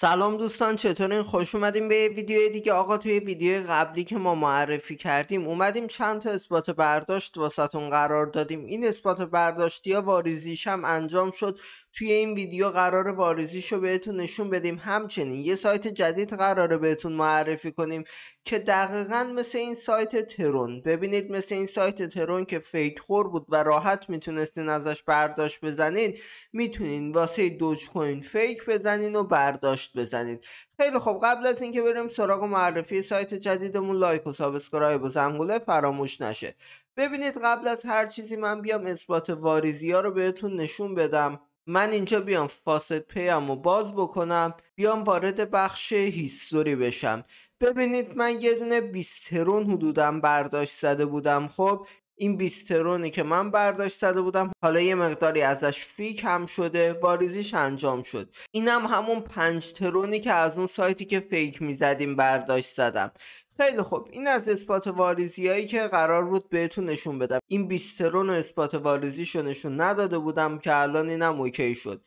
سلام دوستان چطورین خوش اومدیم به ویدیو دیگه آقا توی ویدیو قبلی که ما معرفی کردیم اومدیم چند تا اثبات برداشت واسطون قرار دادیم این اثبات برداشتی ها واریزیش هم انجام شد توی این ویدیو قرار واریزیش رو بهتون نشون بدیم همچنین یه سایت جدید قراره بهتون معرفی کنیم که دقیقا مثل این سایت ترون ببینید مثل این سایت ترون که فیک خور بود و راحت میتونستین ازش برداشت بزنید میتونین واسه دوج کوین فیک بزنین و برداشت بزنید خیلی خب قبل از اینکه بریم سراغ معرفی سایت جدیدمون لایک و سابسکرایب و زنگوله فراموش نشه ببینید قبل از هر چیزی من بیام اثبات واریزی رو بهتون نشون بدم من اینجا بیام فاسد پیم رو باز بکنم بیام وارد بخش هیستوری بشم ببینید من یه دونه بیسترون حدودم برداشت زده بودم خب این بیسترونی که من برداشت زده بودم حالا یه مقداری ازش فیک هم شده واریزیش انجام شد اینم همون پنج ترونی که از اون سایتی که فیک میزدیم برداشت زدم خیلی خوب این از اثبات واریزی هایی که قرار بود بهتون نشون بدم این بیسترون و اثبات واریزیش نشون نداده بودم که الان اینم اوکی شد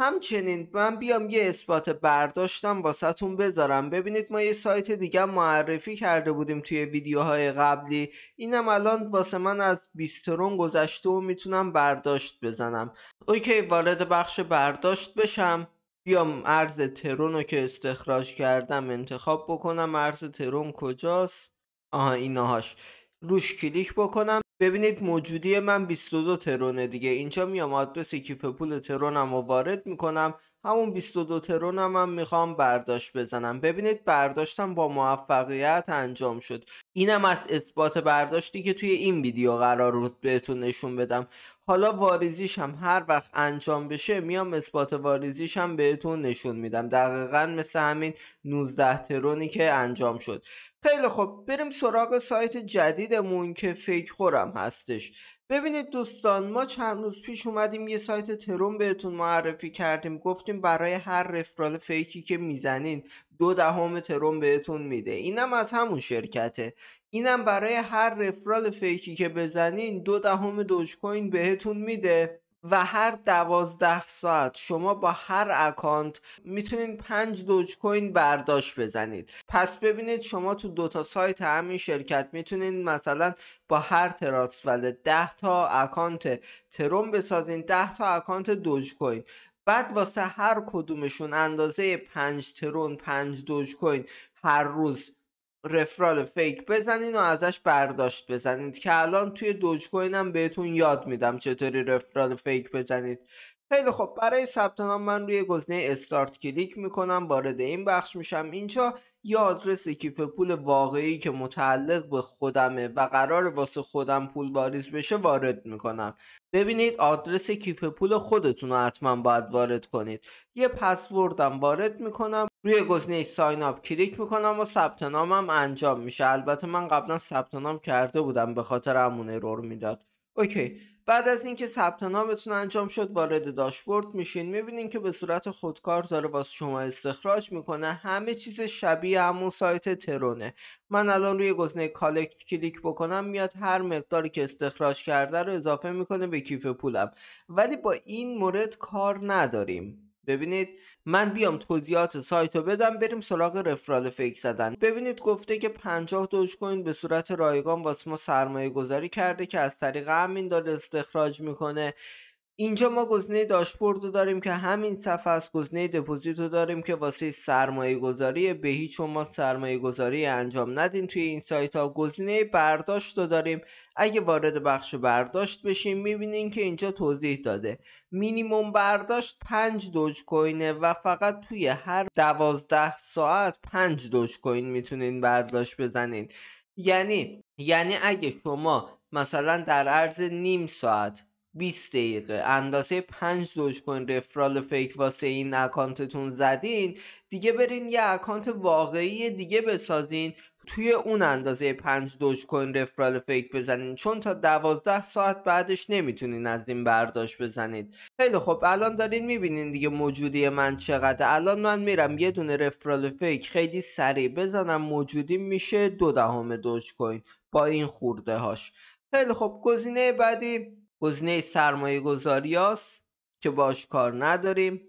همچنین من بیام یه اثبات برداشتم واسهتون بذارم ببینید ما یه سایت دیگه معرفی کرده بودیم توی ویدیوهای قبلی اینم الان واسه من از بیسترون گذشته و میتونم برداشت بزنم اوکی وارد بخش برداشت بشم بیام ارز ترون رو که استخراج کردم انتخاب بکنم ارز ترون کجاست آها هاش روش کلیک بکنم ببینید موجودی من 22 ترونه دیگه اینجا میام آدرس کیف پول ترونم رو وارد میکنم همون 22 ترون هم میخوام برداشت بزنم ببینید برداشتم با موفقیت انجام شد اینم از اثبات برداشتی که توی این ویدیو قرار رو بهتون نشون بدم حالا واریزیش هم هر وقت انجام بشه میام اثبات واریزیش هم بهتون نشون میدم دقیقا مثل همین 19 ترونی که انجام شد خیلی خب بریم سراغ سایت جدیدمون که فیک خورم هستش ببینید دوستان ما چند روز پیش اومدیم یه سایت تروم بهتون معرفی کردیم گفتیم برای هر رفرال فیکی که میزنین دو دهم تروم بهتون میده اینم از همون شرکته اینم برای هر رفرال فیکی که بزنین دو دهم دوج کوین بهتون میده و هر دوازده ساعت شما با هر اکانت میتونید پنج دوج کوین برداشت بزنید پس ببینید شما تو دو تا سایت همین شرکت میتونید مثلا با هر تراس ولی 10 تا اکانت تروم بسازین ده تا اکانت دوج کوین بعد واسه هر کدومشون اندازه پنج ترون پنج دوج کوین هر روز رفرال فیک بزنین و ازش برداشت بزنید که الان توی دوج کوین هم بهتون یاد میدم چطوری رفرال فیک بزنید خیلی خب برای ثبت نام من روی گزینه استارت کلیک میکنم وارد این بخش میشم اینجا یا آدرس کیف پول واقعی که متعلق به خودمه و قرار واسه خودم پول واریز بشه وارد میکنم ببینید آدرس کیف پول خودتون رو حتما باید وارد کنید یه پسوردم وارد میکنم روی گزینه ساین اپ کلیک میکنم و ثبت نامم انجام میشه البته من قبلا ثبت نام کرده بودم به خاطر امون ارور میداد اوکی بعد از اینکه ثبت انجام شد وارد داشبورد میشین میبینین که به صورت خودکار داره واسه شما استخراج میکنه همه چیز شبیه همون سایت ترونه من الان روی گزینه کالکت کلیک بکنم میاد هر مقداری که استخراج کرده رو اضافه میکنه به کیف پولم ولی با این مورد کار نداریم ببینید من بیام توضیحات سایت رو بدم بریم سراغ رفرال فیک زدن ببینید گفته که 50 دوج کوین به صورت رایگان واسه ما سرمایه گذاری کرده که از طریق همین داره استخراج میکنه اینجا ما گزینه داشبورد رو داریم که همین صفحه از گزینه دپوزیت رو داریم که واسه سرمایه گذاری به هیچ شما سرمایه گذاری انجام ندین توی این سایت ها گزینه برداشت رو داریم اگه وارد بخش برداشت بشیم میبینین که اینجا توضیح داده مینیموم برداشت 5 دوج کوینه و فقط توی هر 12 ساعت 5 دوج کوین میتونین برداشت بزنین یعنی یعنی اگه شما مثلا در عرض نیم ساعت 20 دقیقه اندازه 5 کوین رفرال فیک واسه این اکانتتون زدین دیگه برین یه اکانت واقعی دیگه بسازین توی اون اندازه 5 کوین رفرال فیک بزنین چون تا 12 ساعت بعدش نمیتونین از این برداشت بزنید خیلی خب الان دارین میبینین دیگه موجودی من چقدر الان من میرم یه دونه رفرال فیک خیلی سریع بزنم موجودی میشه دو دهم کوین با این خورده هاش خیلی خب گزینه بعدی گزینه سرمایه گذاری است که باش کار نداریم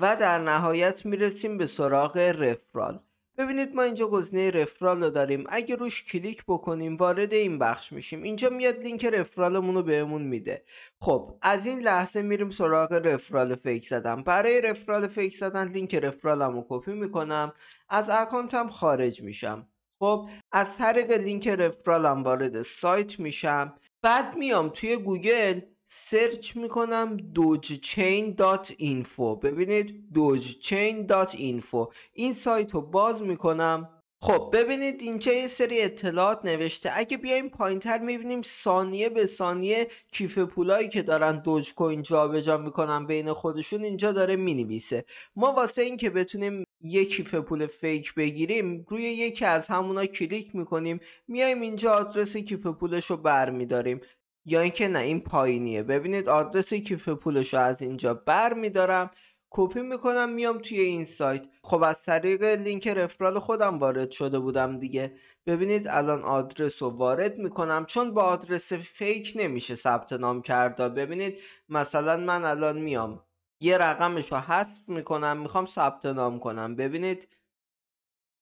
و در نهایت میرسیم به سراغ رفرال ببینید ما اینجا گزینه رفرال رو داریم اگه روش کلیک بکنیم وارد این بخش میشیم اینجا میاد لینک رفرالمون رو بهمون میده خب از این لحظه میریم سراغ رفرال فیک زدم برای رفرال فیک زدن لینک رفرالم رو کپی میکنم از اکانتم خارج میشم خب از طریق لینک رفرالم وارد سایت میشم بعد میام توی گوگل سرچ میکنم dogechain.info ببینید dogechain.info این سایت رو باز میکنم خب ببینید اینجا یه سری اطلاعات نوشته اگه بیایم تر میبینیم ثانیه به ثانیه کیف پولایی که دارن دوج کوین جابجا میکنن بین خودشون اینجا داره مینویسه ما واسه اینکه بتونیم یه کیف پول فیک بگیریم روی یکی از همونا کلیک میکنیم میایم اینجا آدرس کیف پولش رو برمیداریم یا اینکه نه این پایینیه ببینید آدرس کیف پولش رو از اینجا برمیدارم کپی میکنم میام توی این سایت خب از طریق لینک رفرال خودم وارد شده بودم دیگه ببینید الان آدرس رو وارد میکنم چون با آدرس فیک نمیشه ثبت نام کرده ببینید مثلا من الان میام یه رقمش رو حذف میکنم میخوام ثبت نام کنم ببینید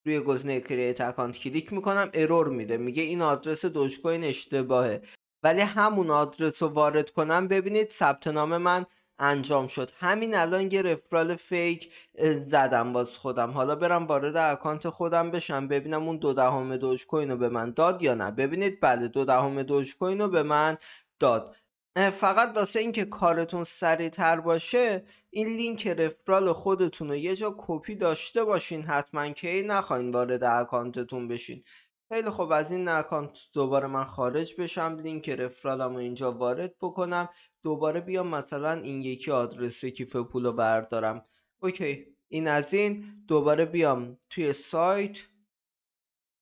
روی گزینه کریت اکانت کلیک میکنم ارور میده میگه این آدرس دوشکوین اشتباهه ولی همون آدرس رو وارد کنم ببینید ثبت نام من انجام شد همین الان یه رفرال فیک زدم باز خودم حالا برم وارد اکانت خودم بشم ببینم اون دو دهم دوج کوین رو به من داد یا نه ببینید بله دو دهم دوج کوین رو به من داد فقط واسه اینکه کارتون سریعتر باشه این لینک رفرال خودتون رو یه جا کپی داشته باشین حتما که نخواین وارد اکانتتون بشین خیلی خب از این اکانت دوباره من خارج بشم لینک رفرالم رو اینجا وارد بکنم دوباره بیام مثلا این یکی آدرس کیف پول رو بردارم اوکی این از این دوباره بیام توی سایت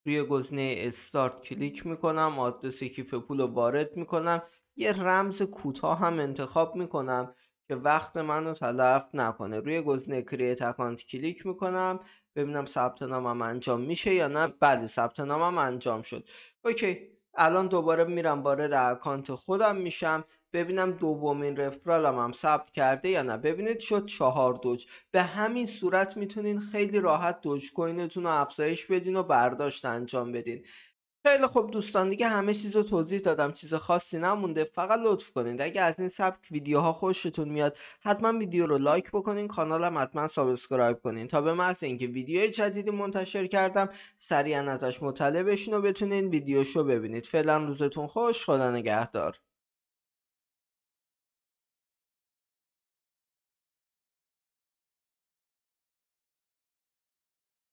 روی گزینه استارت کلیک میکنم آدرس کیف پول رو وارد میکنم یه رمز کوتاه هم انتخاب میکنم که وقت منو تلف نکنه روی گزینه کریت اکانت کلیک میکنم ببینم ثبت نامم انجام میشه یا نه بله ثبت نامم انجام شد اوکی الان دوباره میرم وارد اکانت خودم میشم ببینم دومین رفرالم هم ثبت کرده یا نه ببینید شد چهار دوج به همین صورت میتونین خیلی راحت دوج کوینتون رو افزایش بدین و برداشت انجام بدین خیلی خب دوستان دیگه همه چیز رو توضیح دادم چیز خاصی نمونده فقط لطف کنید اگه از این سبک ویدیوها خوشتون میاد حتما ویدیو رو لایک بکنین کانالم حتما سابسکرایب کنین تا به محض اینکه ویدیو جدیدی منتشر کردم سریعا ازش مطلع بشین و بتونین ویدیوشو ببینید فعلا روزتون خوش خدا نگهدار